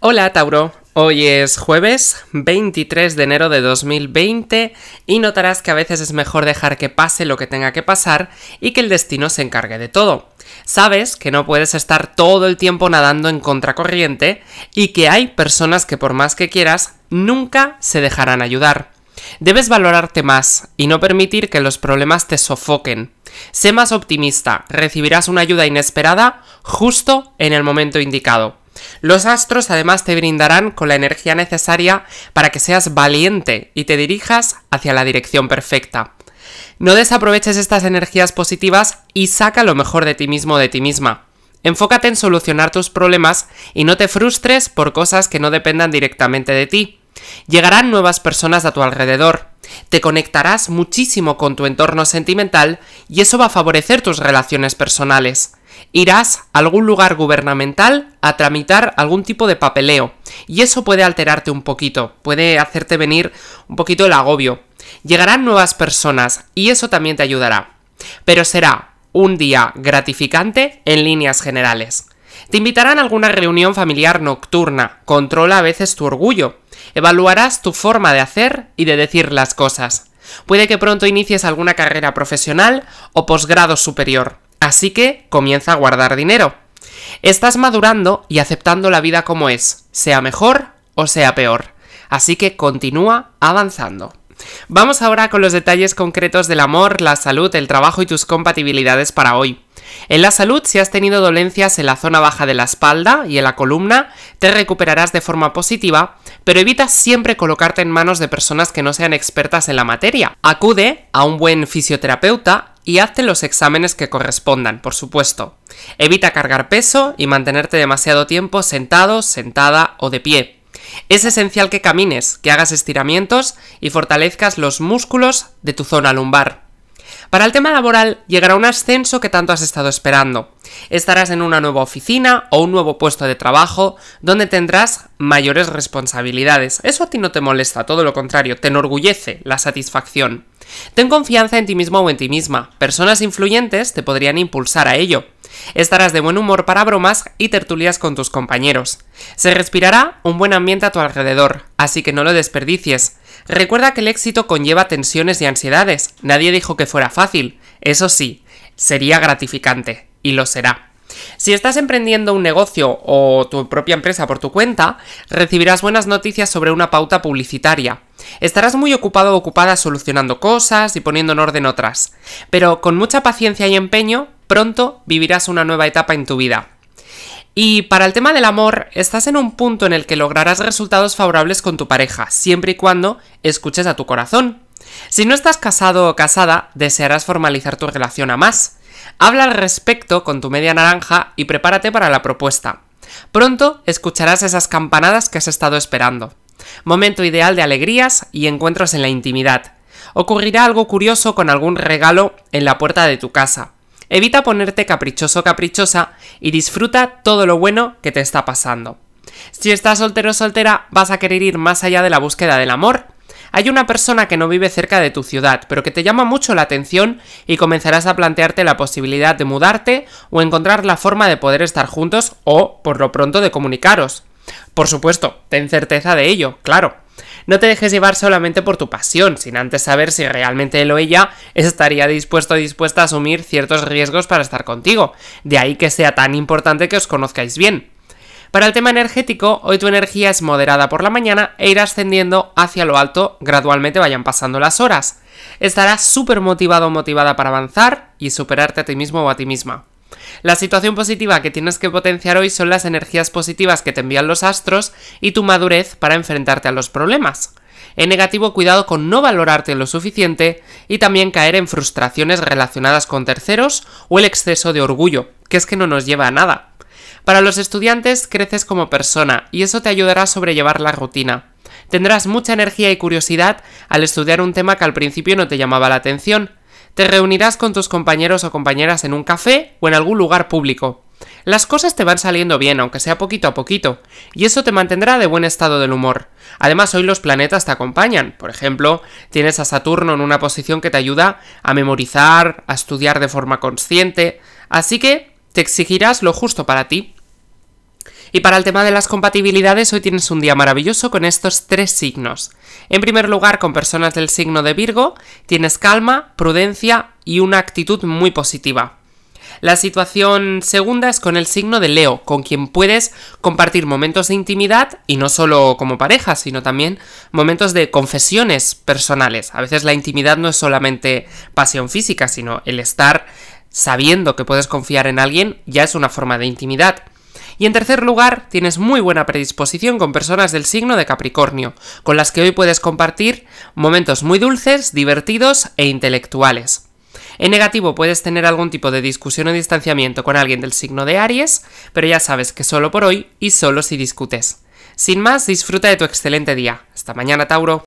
Hola Tauro, hoy es jueves 23 de enero de 2020 y notarás que a veces es mejor dejar que pase lo que tenga que pasar y que el destino se encargue de todo. Sabes que no puedes estar todo el tiempo nadando en contracorriente y que hay personas que por más que quieras nunca se dejarán ayudar. Debes valorarte más y no permitir que los problemas te sofoquen. Sé más optimista, recibirás una ayuda inesperada justo en el momento indicado. Los astros además te brindarán con la energía necesaria para que seas valiente y te dirijas hacia la dirección perfecta. No desaproveches estas energías positivas y saca lo mejor de ti mismo o de ti misma. Enfócate en solucionar tus problemas y no te frustres por cosas que no dependan directamente de ti. Llegarán nuevas personas a tu alrededor. Te conectarás muchísimo con tu entorno sentimental y eso va a favorecer tus relaciones personales. Irás a algún lugar gubernamental a tramitar algún tipo de papeleo y eso puede alterarte un poquito, puede hacerte venir un poquito el agobio. Llegarán nuevas personas y eso también te ayudará. Pero será un día gratificante en líneas generales. Te invitarán a alguna reunión familiar nocturna, controla a veces tu orgullo, evaluarás tu forma de hacer y de decir las cosas. Puede que pronto inicies alguna carrera profesional o posgrado superior. Así que comienza a guardar dinero. Estás madurando y aceptando la vida como es, sea mejor o sea peor. Así que continúa avanzando. Vamos ahora con los detalles concretos del amor, la salud, el trabajo y tus compatibilidades para hoy. En la salud, si has tenido dolencias en la zona baja de la espalda y en la columna, te recuperarás de forma positiva, pero evita siempre colocarte en manos de personas que no sean expertas en la materia. Acude a un buen fisioterapeuta y hazte los exámenes que correspondan, por supuesto. Evita cargar peso y mantenerte demasiado tiempo sentado, sentada o de pie. Es esencial que camines, que hagas estiramientos y fortalezcas los músculos de tu zona lumbar. Para el tema laboral llegará un ascenso que tanto has estado esperando. Estarás en una nueva oficina o un nuevo puesto de trabajo donde tendrás mayores responsabilidades. Eso a ti no te molesta, todo lo contrario, te enorgullece la satisfacción. Ten confianza en ti mismo o en ti misma. Personas influyentes te podrían impulsar a ello. Estarás de buen humor para bromas y tertulias con tus compañeros. Se respirará un buen ambiente a tu alrededor, así que no lo desperdicies. Recuerda que el éxito conlleva tensiones y ansiedades. Nadie dijo que fuera fácil. Eso sí, sería gratificante. Y lo será. Si estás emprendiendo un negocio o tu propia empresa por tu cuenta, recibirás buenas noticias sobre una pauta publicitaria. Estarás muy ocupado o ocupada solucionando cosas y poniendo en orden otras, pero con mucha paciencia y empeño, pronto vivirás una nueva etapa en tu vida. Y para el tema del amor, estás en un punto en el que lograrás resultados favorables con tu pareja, siempre y cuando escuches a tu corazón. Si no estás casado o casada, desearás formalizar tu relación a más. Habla al respecto con tu media naranja y prepárate para la propuesta. Pronto escucharás esas campanadas que has estado esperando. Momento ideal de alegrías y encuentros en la intimidad. Ocurrirá algo curioso con algún regalo en la puerta de tu casa. Evita ponerte caprichoso caprichosa y disfruta todo lo bueno que te está pasando. Si estás soltero o soltera, vas a querer ir más allá de la búsqueda del amor hay una persona que no vive cerca de tu ciudad, pero que te llama mucho la atención y comenzarás a plantearte la posibilidad de mudarte o encontrar la forma de poder estar juntos o, por lo pronto, de comunicaros. Por supuesto, ten certeza de ello, claro. No te dejes llevar solamente por tu pasión, sin antes saber si realmente él o ella estaría dispuesto o dispuesta a asumir ciertos riesgos para estar contigo. De ahí que sea tan importante que os conozcáis bien. Para el tema energético, hoy tu energía es moderada por la mañana e irá ascendiendo hacia lo alto gradualmente vayan pasando las horas. Estarás súper motivado o motivada para avanzar y superarte a ti mismo o a ti misma. La situación positiva que tienes que potenciar hoy son las energías positivas que te envían los astros y tu madurez para enfrentarte a los problemas. En negativo, cuidado con no valorarte lo suficiente y también caer en frustraciones relacionadas con terceros o el exceso de orgullo, que es que no nos lleva a nada. Para los estudiantes creces como persona y eso te ayudará a sobrellevar la rutina. Tendrás mucha energía y curiosidad al estudiar un tema que al principio no te llamaba la atención. Te reunirás con tus compañeros o compañeras en un café o en algún lugar público. Las cosas te van saliendo bien, aunque sea poquito a poquito, y eso te mantendrá de buen estado del humor. Además, hoy los planetas te acompañan. Por ejemplo, tienes a Saturno en una posición que te ayuda a memorizar, a estudiar de forma consciente, así que te exigirás lo justo para ti. Y para el tema de las compatibilidades, hoy tienes un día maravilloso con estos tres signos. En primer lugar, con personas del signo de Virgo, tienes calma, prudencia y una actitud muy positiva. La situación segunda es con el signo de Leo, con quien puedes compartir momentos de intimidad y no solo como pareja, sino también momentos de confesiones personales. A veces la intimidad no es solamente pasión física, sino el estar sabiendo que puedes confiar en alguien ya es una forma de intimidad. Y en tercer lugar, tienes muy buena predisposición con personas del signo de Capricornio, con las que hoy puedes compartir momentos muy dulces, divertidos e intelectuales. En negativo puedes tener algún tipo de discusión o distanciamiento con alguien del signo de Aries, pero ya sabes que solo por hoy y solo si discutes. Sin más, disfruta de tu excelente día. Hasta mañana, Tauro.